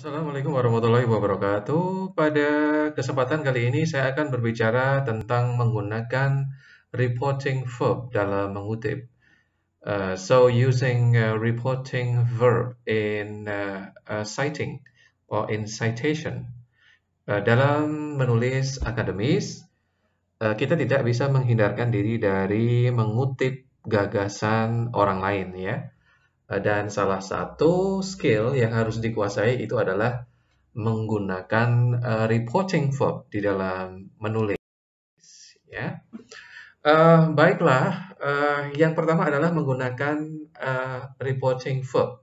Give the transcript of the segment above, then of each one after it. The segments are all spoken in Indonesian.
Assalamualaikum warahmatullahi wabarakatuh. Pada kesempatan kali ini saya akan berbicara tentang menggunakan reporting verb dalam mengutip. Uh, so using a uh, reporting verb in uh, a citing or in citation. Uh, dalam menulis akademis, uh, kita tidak bisa menghindarkan diri dari mengutip gagasan orang lain ya dan salah satu skill yang harus dikuasai itu adalah menggunakan uh, reporting verb di dalam menulis ya uh, baiklah uh, yang pertama adalah menggunakan uh, reporting verb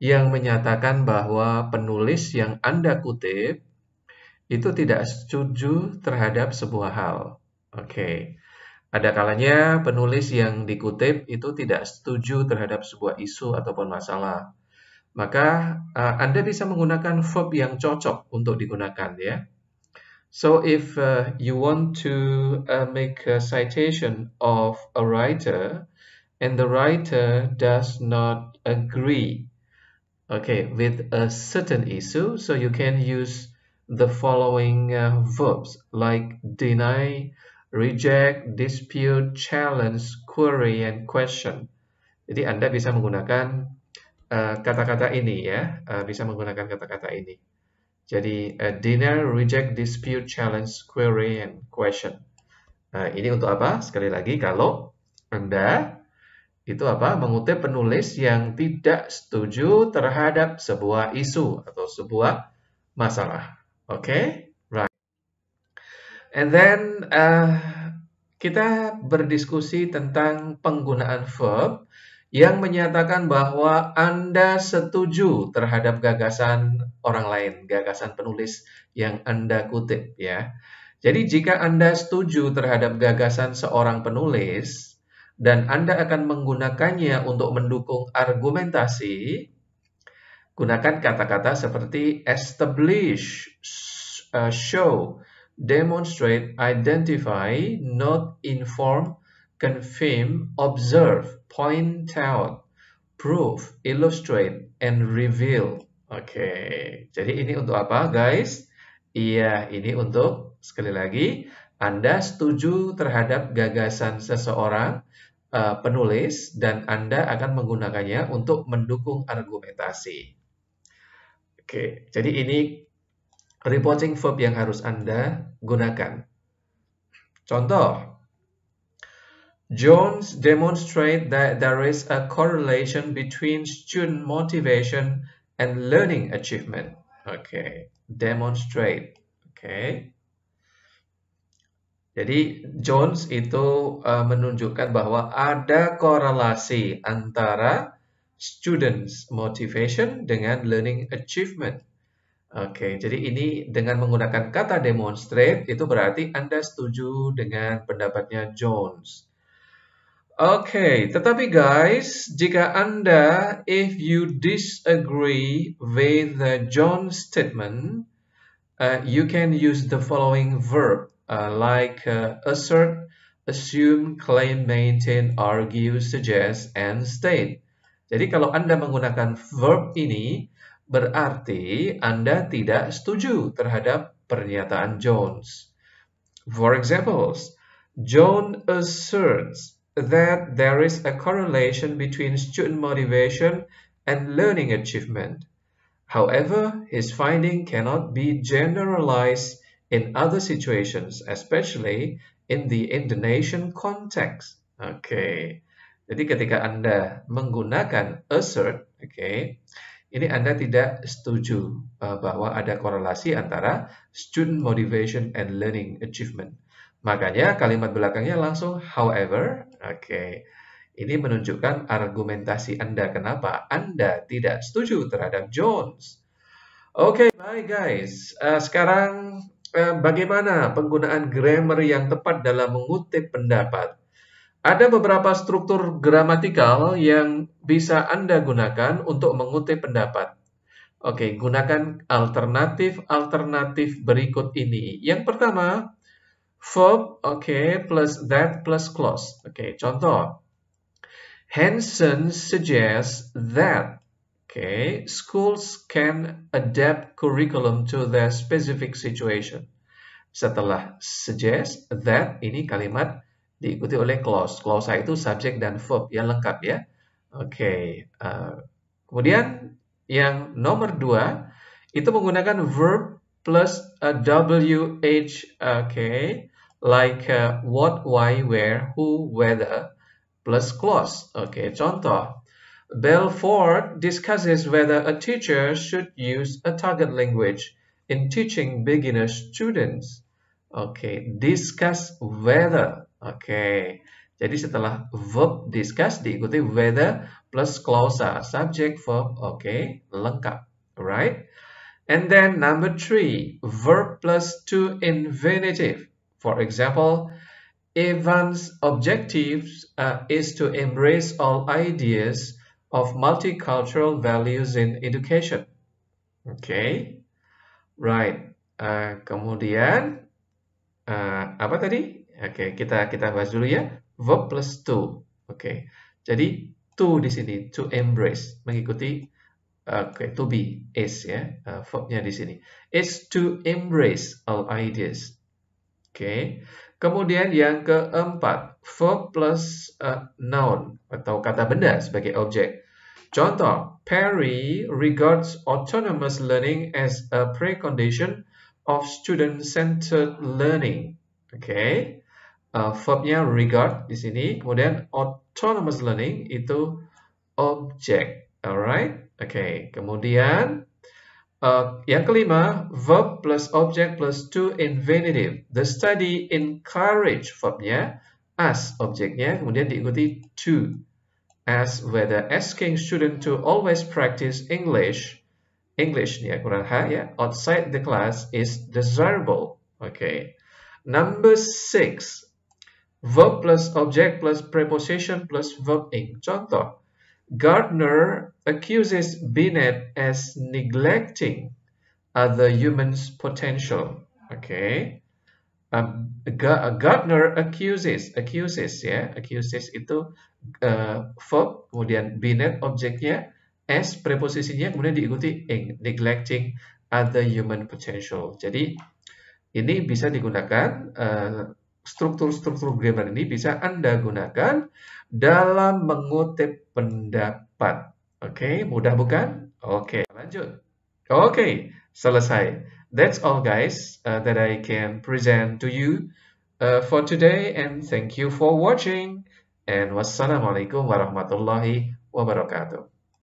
yang menyatakan bahwa penulis yang anda kutip itu tidak setuju terhadap sebuah hal oke okay. Ada kalanya penulis yang dikutip itu tidak setuju terhadap sebuah isu ataupun masalah. Maka uh, Anda bisa menggunakan verb yang cocok untuk digunakan ya. So if uh, you want to uh, make a citation of a writer and the writer does not agree okay, with a certain issue, so you can use the following uh, verbs like deny, reject, dispute, challenge, query, and question. Jadi Anda bisa menggunakan eh, kata-kata uh, ini ya, uh, bisa menggunakan kata-kata ini. Jadi uh, dinner, reject, dispute, challenge, query, and question. Uh, ini untuk apa? Sekali lagi, kalau Anda itu apa mengutip penulis yang tidak setuju terhadap sebuah isu atau sebuah masalah. Oke? Okay? And then uh, kita berdiskusi tentang penggunaan verb yang menyatakan bahwa Anda setuju terhadap gagasan orang lain, gagasan penulis yang Anda kutip ya. Jadi jika Anda setuju terhadap gagasan seorang penulis dan Anda akan menggunakannya untuk mendukung argumentasi, gunakan kata-kata seperti establish, uh, show, demonstrate, identify, not inform, confirm, observe, point out, prove, illustrate, and reveal. Oke, okay. jadi ini untuk apa guys? Iya, ini untuk, sekali lagi, Anda setuju terhadap gagasan seseorang, uh, penulis, dan Anda akan menggunakannya untuk mendukung argumentasi. Oke, jadi ini reporting verb yang harus Anda gunakan. Contoh, Jones demonstrate that there is a correlation between student motivation and learning achievement. Okay, demonstrate. Okay. Jadi Jones itu uh, menunjukkan bahwa ada korelasi antara students motivation dengan learning achievement. Oke, jadi ini dengan menggunakan kata demonstrate itu berarti Anda setuju dengan pendapatnya Jones. Oke, tetapi guys, jika Anda if you disagree with the Jones statement, uh, you can use the following verb uh, like uh, assert, assume, claim, maintain, argue, suggest, and state. Jadi kalau Anda menggunakan verb ini, berarti Anda tidak setuju terhadap pernyataan Jones. For example, John asserts that there is a correlation between student motivation and learning achievement. However, his finding cannot be generalized in other situations, especially in the Indonesian context. Oke, okay. jadi ketika Anda menggunakan assert, oke, okay, ini Anda tidak setuju eh, bahwa ada korelasi antara student motivation and learning achievement. Makanya kalimat belakangnya langsung however. Oke. Okay. Ini menunjukkan argumentasi Anda kenapa Anda tidak setuju terhadap Jones. Oke, okay, bye guys. Eh, sekarang eh, bagaimana penggunaan grammar yang tepat dalam mengutip pendapat? Ada beberapa struktur gramatikal yang bisa Anda gunakan untuk mengutip pendapat. Oke, gunakan alternatif-alternatif berikut ini. Yang pertama, verb, oke, okay, plus that plus clause. Oke, okay, contoh. Hansen suggests that, okay, schools can adapt curriculum to their specific situation. Setelah suggest that, ini kalimat diikuti oleh clause. Clause itu subjek dan verb yang lengkap ya. Oke. Okay. Uh, eh, kemudian yang nomor dua itu menggunakan verb plus a wh. Oke. Okay. Like uh, what, why, where, who, whether plus clause. Oke. Okay. Contoh. Belford discusses whether a teacher should use a target language in teaching beginner students. Oke, okay, discuss whether Oke, jadi setelah verb discuss diikuti whether plus clausa, subject, verb, oke, lengkap, right? And then number three, verb plus to infinitive. For example, Evan's objective uh, is to embrace all ideas of multicultural values in education. Oke, okay. right. Uh, kemudian, uh, apa tadi? Oke, kita kita bahas dulu ya. Verb plus to. Oke. Jadi to di sini to embrace mengikuti eh, oke okay, to be is ya uh, verbnya di sini is to embrace all ideas oke okay. kemudian yang keempat verb plus uh, noun atau kata benda sebagai objek contoh Perry regards autonomous learning as a precondition of student-centered learning oke okay uh, verbnya regard di sini. Kemudian autonomous learning itu object. Alright, oke. Okay. Kemudian Uh, yang kelima, verb plus object plus to infinitive. The study encourage verbnya, as objeknya, kemudian diikuti to. As whether asking student to always practice English, English ya kurang H ya, outside the class is desirable. Oke. Okay. Number six, verb plus object plus preposition plus verb ing. Contoh, Gardner accuses Binet as neglecting other humans' potential. Okay. Um, Gardner accuses, accuses ya, accuses itu uh, verb, kemudian Binet objeknya, as preposisinya kemudian diikuti ing, neglecting other human potential. Jadi ini bisa digunakan uh, struktur-struktur grammar ini bisa Anda gunakan dalam mengutip pendapat. Oke, okay, mudah bukan? Oke, okay, lanjut. Oke, okay, selesai. That's all guys uh, that I can present to you uh, for today and thank you for watching. And wassalamualaikum warahmatullahi wabarakatuh.